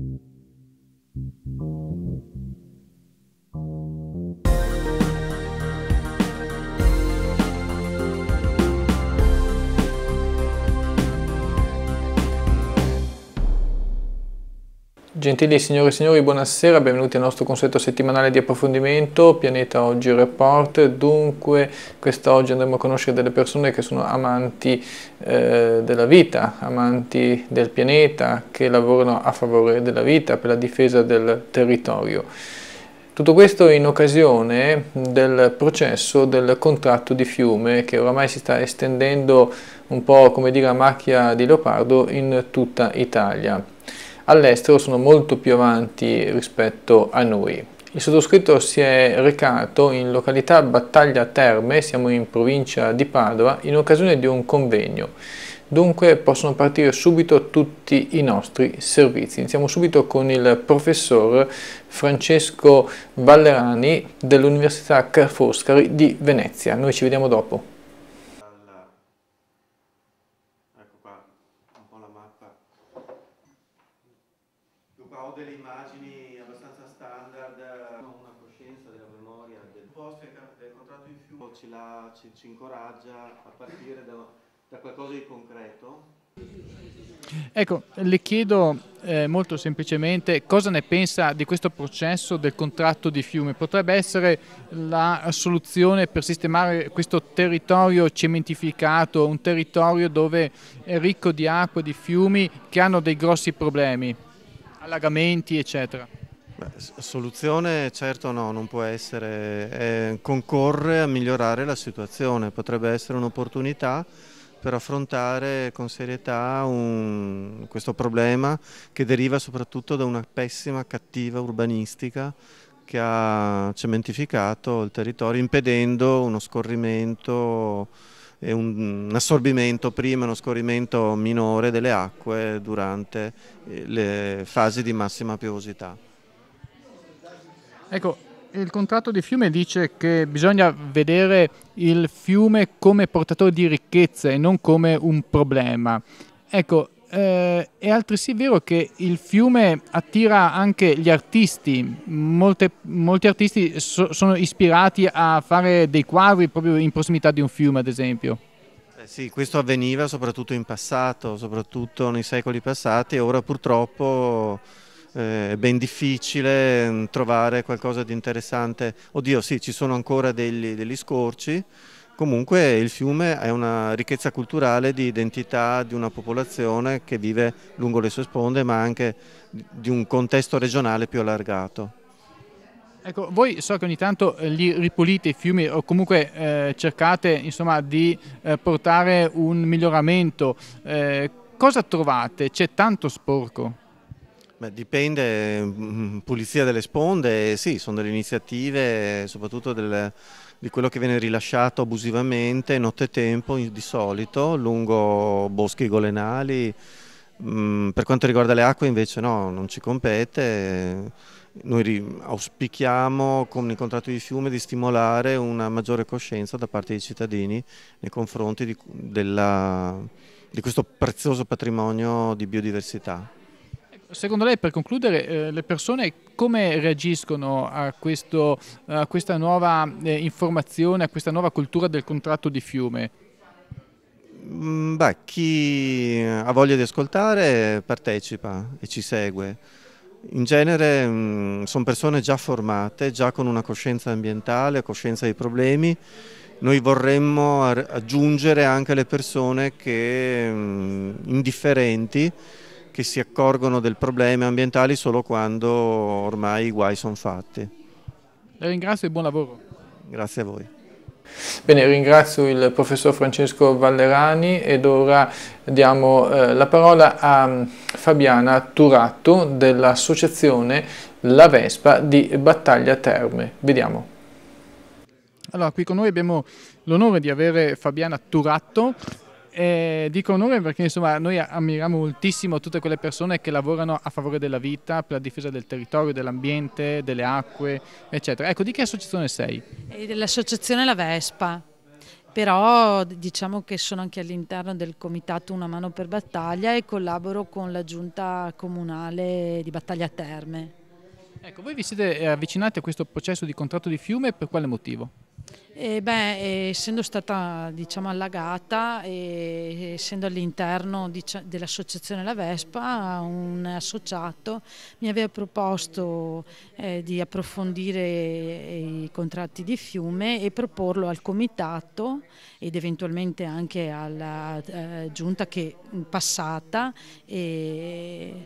thank you Gentili signore e signori, buonasera, benvenuti al nostro consueto settimanale di approfondimento, Pianeta Oggi Report. Dunque, quest'oggi andremo a conoscere delle persone che sono amanti eh, della vita, amanti del pianeta, che lavorano a favore della vita, per la difesa del territorio. Tutto questo in occasione del processo del contratto di fiume che oramai si sta estendendo un po' come dire a macchia di leopardo in tutta Italia all'estero sono molto più avanti rispetto a noi. Il sottoscritto si è recato in località Battaglia Terme, siamo in provincia di Padova, in occasione di un convegno. Dunque possono partire subito tutti i nostri servizi. Iniziamo subito con il professor Francesco Vallerani dell'Università Ca' Foscari di Venezia. Noi ci vediamo dopo. ci, ci incoraggia a partire da, da qualcosa di concreto. Ecco, le chiedo eh, molto semplicemente cosa ne pensa di questo processo del contratto di fiume. Potrebbe essere la soluzione per sistemare questo territorio cementificato, un territorio dove è ricco di acqua, di fiumi che hanno dei grossi problemi, allagamenti eccetera soluzione certo no, non può essere, eh, concorre a migliorare la situazione, potrebbe essere un'opportunità per affrontare con serietà un, questo problema che deriva soprattutto da una pessima, cattiva urbanistica che ha cementificato il territorio impedendo uno scorrimento e un, un assorbimento prima uno scorrimento minore delle acque durante eh, le fasi di massima piovosità. Ecco, il contratto di fiume dice che bisogna vedere il fiume come portatore di ricchezza e non come un problema. Ecco, eh, è altresì vero che il fiume attira anche gli artisti, Molte, molti artisti so, sono ispirati a fare dei quadri proprio in prossimità di un fiume, ad esempio. Eh sì, questo avveniva soprattutto in passato, soprattutto nei secoli passati e ora purtroppo eh, è ben difficile mm, trovare qualcosa di interessante. Oddio sì, ci sono ancora degli, degli scorci, comunque il fiume è una ricchezza culturale di identità di una popolazione che vive lungo le sue sponde, ma anche di un contesto regionale più allargato. Ecco, voi so che ogni tanto eh, li ripulite i fiumi o comunque eh, cercate insomma, di eh, portare un miglioramento. Eh, cosa trovate? C'è tanto sporco? Beh, dipende, mm, pulizia delle sponde, sì, sono delle iniziative, soprattutto del, di quello che viene rilasciato abusivamente nottetempo di solito lungo boschi golenali. Mm, per quanto riguarda le acque invece no, non ci compete. Noi auspichiamo con il contratto di fiume di stimolare una maggiore coscienza da parte dei cittadini nei confronti di, della, di questo prezioso patrimonio di biodiversità. Secondo lei, per concludere, eh, le persone come reagiscono a, questo, a questa nuova eh, informazione, a questa nuova cultura del contratto di fiume? Mm, beh, chi ha voglia di ascoltare partecipa e ci segue. In genere mm, sono persone già formate, già con una coscienza ambientale, coscienza dei problemi. Noi vorremmo aggiungere anche le persone che mh, mm, indifferenti che si accorgono del problema ambientale solo quando ormai i guai sono fatti. Le ringrazio e buon lavoro. Grazie a voi. Bene, ringrazio il professor Francesco Vallerani ed ora diamo eh, la parola a mm, Fabiana Turatto dell'associazione La Vespa di Battaglia Terme. Vediamo. Allora, qui con noi abbiamo l'onore di avere Fabiana Turatto, eh, dico onore perché insomma noi ammiriamo moltissimo tutte quelle persone che lavorano a favore della vita, per la difesa del territorio, dell'ambiente, delle acque, eccetera. Ecco, di che associazione sei? L'associazione La Vespa però diciamo che sono anche all'interno del comitato Una mano per battaglia e collaboro con la giunta comunale di Battaglia Terme. Ecco, voi vi siete eh, avvicinati a questo processo di contratto di fiume per quale motivo? Eh beh, essendo stata diciamo, allagata e essendo all'interno dell'associazione La Vespa, un associato mi aveva proposto eh, di approfondire eh, i contratti di fiume e proporlo al comitato ed eventualmente anche alla eh, giunta che passata. E,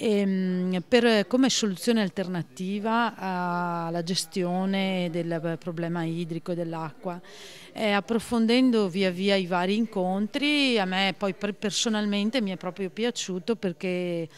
ehm, per, come soluzione alternativa alla gestione del problema idrico e dell'acqua. Eh, approfondendo via via i vari incontri, a me poi personalmente mi è proprio piaciuto perché eh,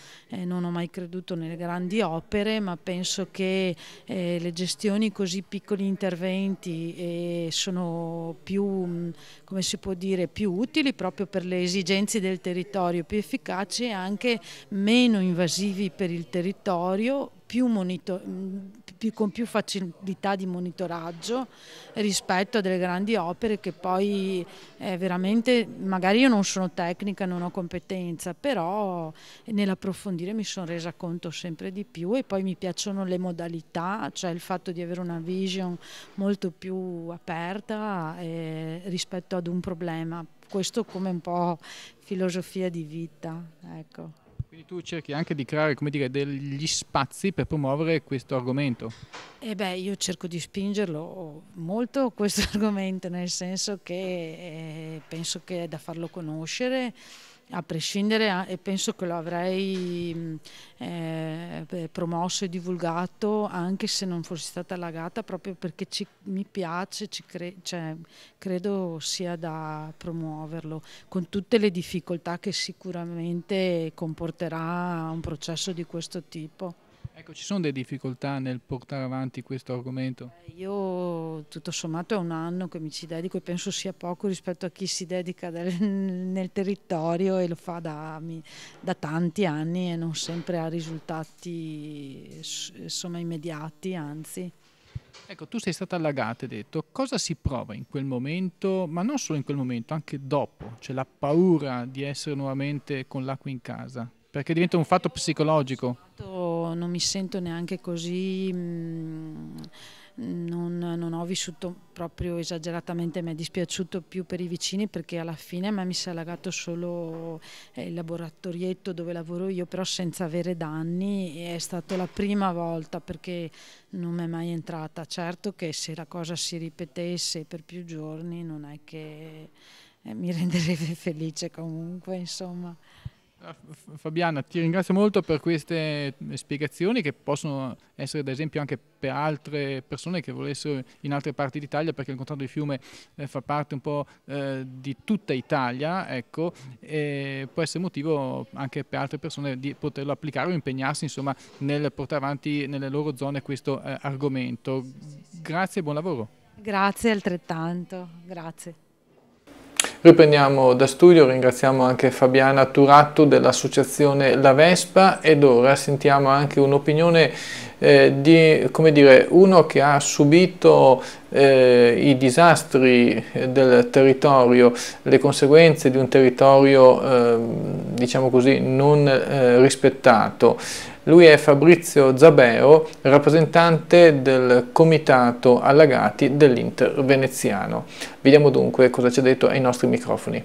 non ho mai creduto nelle grandi opere, ma penso che eh, le gestioni così piccoli interventi eh, sono più, mm, come si può dire, più utili proprio per le esigenze del territorio, più efficaci e anche meno invasivi invasivi per il territorio più monitor, mm, più, con più facilità di monitoraggio rispetto a delle grandi opere che poi eh, veramente magari io non sono tecnica, non ho competenza, però nell'approfondire mi sono resa conto sempre di più e poi mi piacciono le modalità, cioè il fatto di avere una vision molto più aperta eh, rispetto ad un problema, questo come un po' filosofia di vita. Ecco. Quindi tu cerchi anche di creare dire, degli spazi per promuovere questo argomento? Eh beh, io cerco di spingerlo molto questo argomento, nel senso che eh, penso che è da farlo conoscere a prescindere e penso che lo avrei mm, eh, promosso e divulgato anche se non fossi stata allagata proprio perché ci, mi piace, cre cioè, credo sia da promuoverlo con tutte le difficoltà che sicuramente comporterà un processo di questo tipo. Ecco, ci sono delle difficoltà nel portare avanti questo argomento? Eh, io tutto sommato è un anno che mi ci dedico e penso sia poco rispetto a chi si dedica del, nel territorio e lo fa da, da, tanti anni e non sempre ha risultati insomma, immediati, anzi. Ecco, tu sei stata allagata, hai detto, cosa si prova in quel momento, ma non solo in quel momento, anche dopo? C'è la paura di essere nuovamente con l'acqua in casa? Perché diventa un fatto psicologico non mi sento neanche così, mh, mm, non, non, ho vissuto proprio esageratamente, mi è dispiaciuto più per i vicini perché alla fine a me mi si è allagato solo eh, il laboratorietto dove lavoro io, però senza avere danni, e è stata la prima volta perché non mi è mai entrata. Certo che se la cosa si ripetesse per più giorni non è che eh, mi renderebbe felice comunque, insomma. Ah, Fabiana, ti ringrazio molto per queste spiegazioni che possono essere ad esempio anche per altre persone che volessero in altre parti d'Italia, perché il contratto di fiume eh, fa parte un po' eh, di tutta Italia, ecco, e può essere motivo anche per altre persone di poterlo applicare o impegnarsi insomma, nel portare avanti nelle loro zone questo eh, argomento. Grazie e buon lavoro. Grazie altrettanto, grazie. Riprendiamo da studio, ringraziamo anche Fabiana Turatto dell'associazione La Vespa ed ora sentiamo anche un'opinione eh, di dire, uno che ha subito eh, i disastri eh, del territorio, le conseguenze di un territorio eh, diciamo così, non eh, rispettato. Lui è Fabrizio Zabeo, rappresentante del Comitato Allagati dell'Inter Veneziano. Vediamo dunque cosa ci ha detto ai nostri microfoni.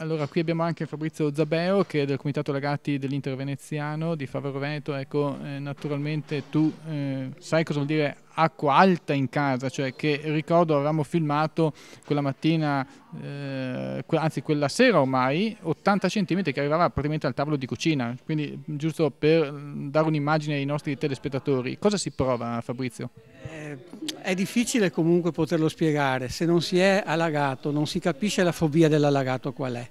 Allora, qui abbiamo anche Fabrizio Zabeo che è del Comitato Legati dell'Inter Veneziano di Favaro Veneto. Ecco, eh, naturalmente tu eh, sai cosa vuol dire acqua alta in casa, cioè che ricordo avevamo filmato quella mattina, eh, anzi quella sera ormai, 80 cm che arrivava praticamente al tavolo di cucina. Quindi giusto per dare un'immagine ai nostri telespettatori, cosa si prova Fabrizio? Eh, è difficile comunque poterlo spiegare, se non si è allagato non si capisce la fobia dell'allagato qual è.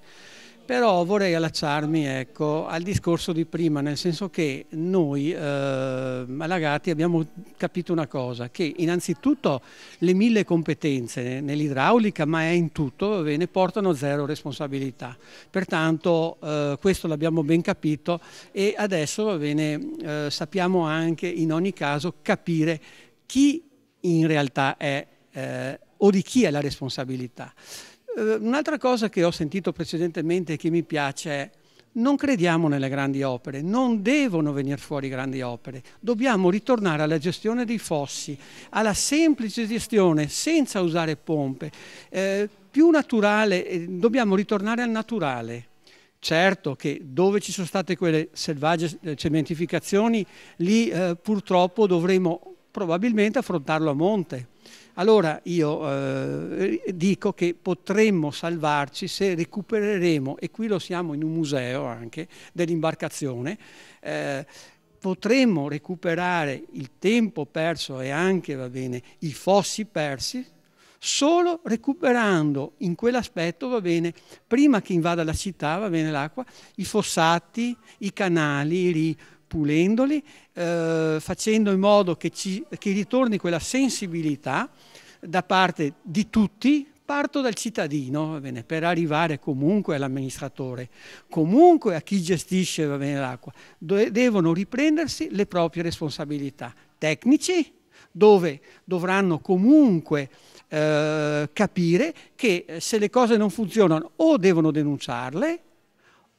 Però vorrei allacciarmi ecco, al discorso di prima, nel senso che noi eh, allagati abbiamo capito una cosa, che innanzitutto le mille competenze nell'idraulica, ma è in tutto, ne portano zero responsabilità. Pertanto eh, questo l'abbiamo ben capito e adesso bene, eh, sappiamo anche in ogni caso capire chi in realtà è eh, o di chi è la responsabilità. Eh, un'altra cosa che ho sentito precedentemente e che mi piace è non crediamo nelle grandi opere, non devono venire fuori grandi opere, dobbiamo ritornare alla gestione dei fossi, alla semplice gestione senza usare pompe, eh, più naturale, eh, dobbiamo ritornare al naturale. Certo che dove ci sono state quelle selvagge eh, cementificazioni, lì eh, purtroppo dovremo probabilmente affrontarlo a monte. Allora io eh, dico che potremmo salvarci se recupereremo, e qui lo siamo in un museo anche dell'imbarcazione, eh, potremmo recuperare il tempo perso e anche bene, i fossi persi solo recuperando in quell'aspetto, va bene, prima che invada la città, va bene l'acqua, i fossati, i canali, i pulendoli, eh, facendo in modo che, ci, che ritorni quella sensibilità da parte di tutti, parto dal cittadino bene, per arrivare comunque all'amministratore, comunque a chi gestisce l'acqua, dove devono riprendersi le proprie responsabilità. Tecnici, dove dovranno comunque eh, capire che eh, se le cose non funzionano o devono denunciarle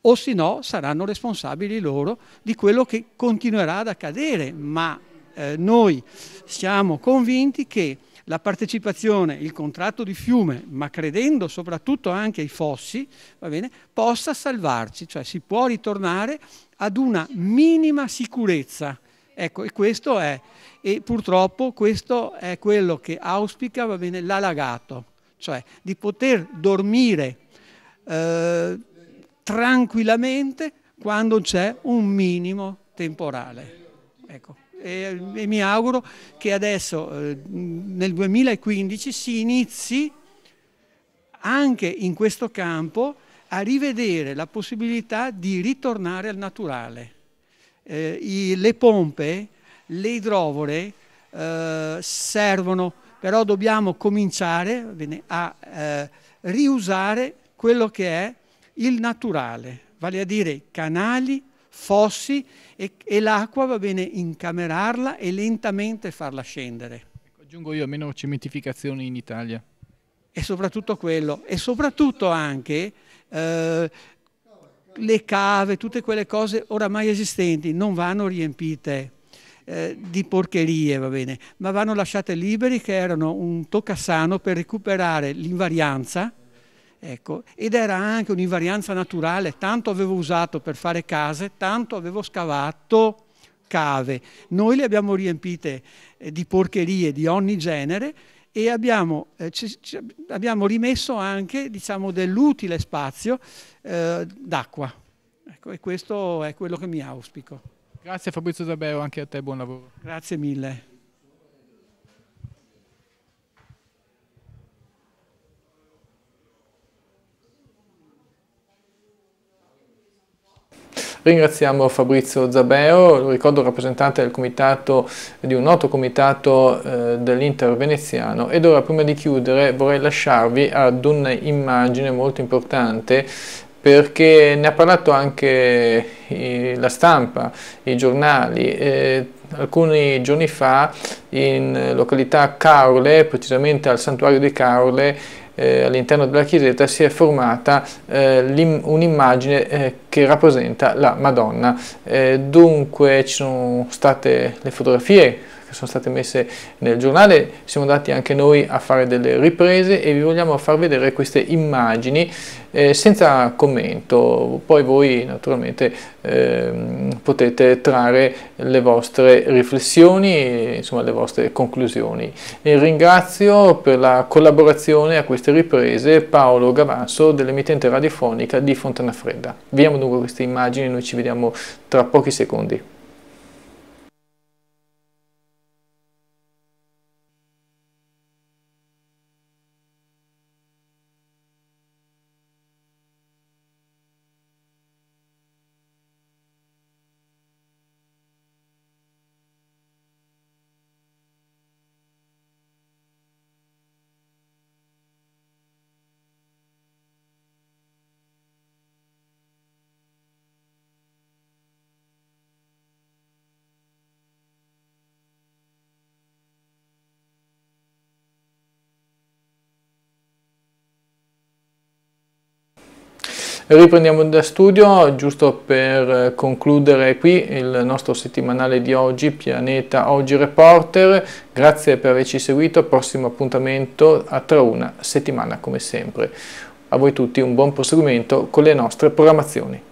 o se no saranno responsabili loro di quello che continuerà ad accadere, ma eh, noi siamo convinti che la partecipazione, il contratto di fiume, ma credendo soprattutto anche ai fossi, bene, possa salvarci, cioè si può ritornare ad una minima sicurezza. Ecco, e questo è, e purtroppo questo è quello che auspica l'alagato, cioè di poter dormire eh, tranquillamente quando c'è un minimo temporale. Ecco. E, e, mi auguro che adesso eh, nel 2015 si inizi anche in questo campo a rivedere la possibilità di ritornare al naturale. Eh, i, le pompe, le idrovore eh, servono, però dobbiamo cominciare bene, a eh, riusare quello che è il naturale, vale a dire canali, fossi e, e l'acqua va bene incamerarla e lentamente farla scendere. Ecco, aggiungo io, meno cementificazioni in Italia. E soprattutto quello, e soprattutto anche eh, le cave, tutte quelle cose oramai esistenti non vanno riempite eh, di porcherie, va bene, ma vanno lasciate liberi che erano un toccasano per recuperare l'invarianza Ecco, ed era anche un'invarianza naturale, tanto avevo usato per fare case, tanto avevo scavato cave. Noi le abbiamo riempite eh, di porcherie di ogni genere e abbiamo, eh, ci, ci, abbiamo rimesso anche diciamo, dell'utile spazio eh, d'acqua. Ecco, e questo è quello che mi auspico. Grazie Fabrizio Zabeo, anche a te buon lavoro. Grazie mille. Ringraziamo Fabrizio Zabeo, ricordo rappresentante del comitato, di un noto comitato eh, dell'Inter veneziano. Ed ora prima di chiudere vorrei lasciarvi ad un'immagine molto importante perché ne ha parlato anche eh, la stampa, i giornali. Eh, alcuni giorni fa in località Carole, precisamente al santuario di Carole, eh, all'interno della chiesetta si è formata eh, un'immagine eh, che rappresenta la Madonna. Eh, dunque ci sono state le fotografie che sono state messe nel giornale, siamo andati anche noi a fare delle riprese e vi vogliamo far vedere queste immagini eh, senza commento, poi voi naturalmente eh, potete trarre le vostre riflessioni, insomma le vostre conclusioni. E ringrazio per la collaborazione a queste riprese Paolo Gavasso dell'emittente radiofonica di Fontana Fredda. Vediamo dunque queste immagini, noi ci vediamo tra pochi secondi. Riprendiamo da studio, giusto per eh, concludere qui il nostro settimanale di oggi, Pianeta Oggi Reporter. Grazie per averci seguito, prossimo appuntamento tra una settimana come sempre. A voi tutti un buon proseguimento con le nostre programmazioni.